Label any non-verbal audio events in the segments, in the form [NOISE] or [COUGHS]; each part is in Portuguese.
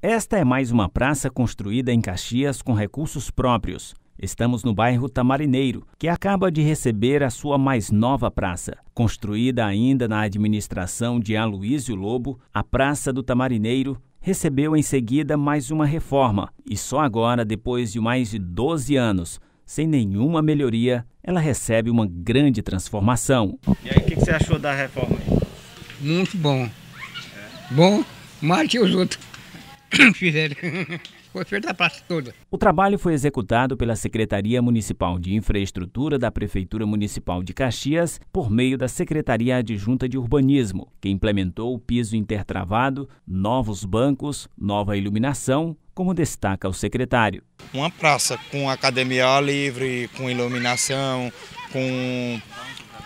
Esta é mais uma praça construída em Caxias com recursos próprios. Estamos no bairro Tamarineiro, que acaba de receber a sua mais nova praça. Construída ainda na administração de Aloísio Lobo, a Praça do Tamarineiro recebeu em seguida mais uma reforma e só agora, depois de mais de 12 anos, sem nenhuma melhoria, ela recebe uma grande transformação. E aí, o que, você achou da reforma? Muito bom. É. Bom, mate os outros. [COUGHS] Fizeram. [COUGHS] O trabalho foi executado pela Secretaria Municipal de Infraestrutura da Prefeitura Municipal de Caxias por meio da Secretaria Adjunta de Urbanismo, que implementou o piso intertravado, novos bancos, nova iluminação, como destaca o secretário. Uma praça com academia ao livre, com iluminação, com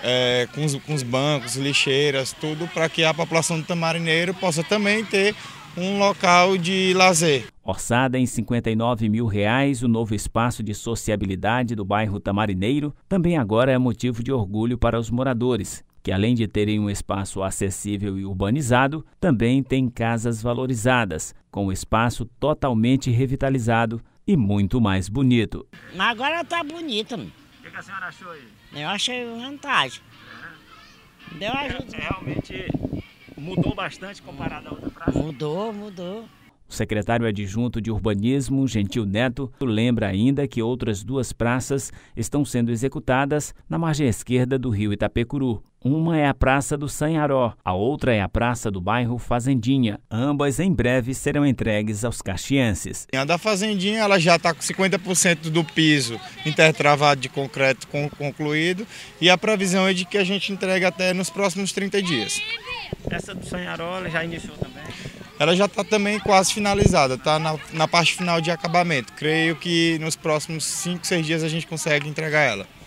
é, com, os, com, os, bancos, lixeiras, tudo, para que a população do Tamarineiro possa também ter um local de lazer. Orçada em 59 mil reais, o novo espaço de sociabilidade do bairro Tamarineiro também agora é motivo de orgulho para os moradores, que além de terem um espaço acessível e urbanizado, também tem casas valorizadas, com o espaço totalmente revitalizado e muito mais bonito. Mas agora está bonito. Mano. O que, a senhora achou aí? Eu achei vantagem. É. Deu ajuda. É, é realmente Mudou bastante comparado à outra praça? Mudou, mudou. O secretário adjunto de Urbanismo, Gentil Neto, lembra ainda que outras duas praças estão sendo executadas na margem esquerda do rio Itapecuru. Uma é a Praça do Sanharó, a outra é a Praça do Bairro Fazendinha. Ambas em breve serão entregues aos caxienses. A da Fazendinha ela já está com 50% do piso intertravado de concreto concluído e a previsão é de que a gente entregue até nos próximos 30 dias. Essa do Sanharola já iniciou também? Ela já está também quase finalizada, está na, na parte final de acabamento. Creio que nos próximos 5, 6 dias a gente consegue entregar ela.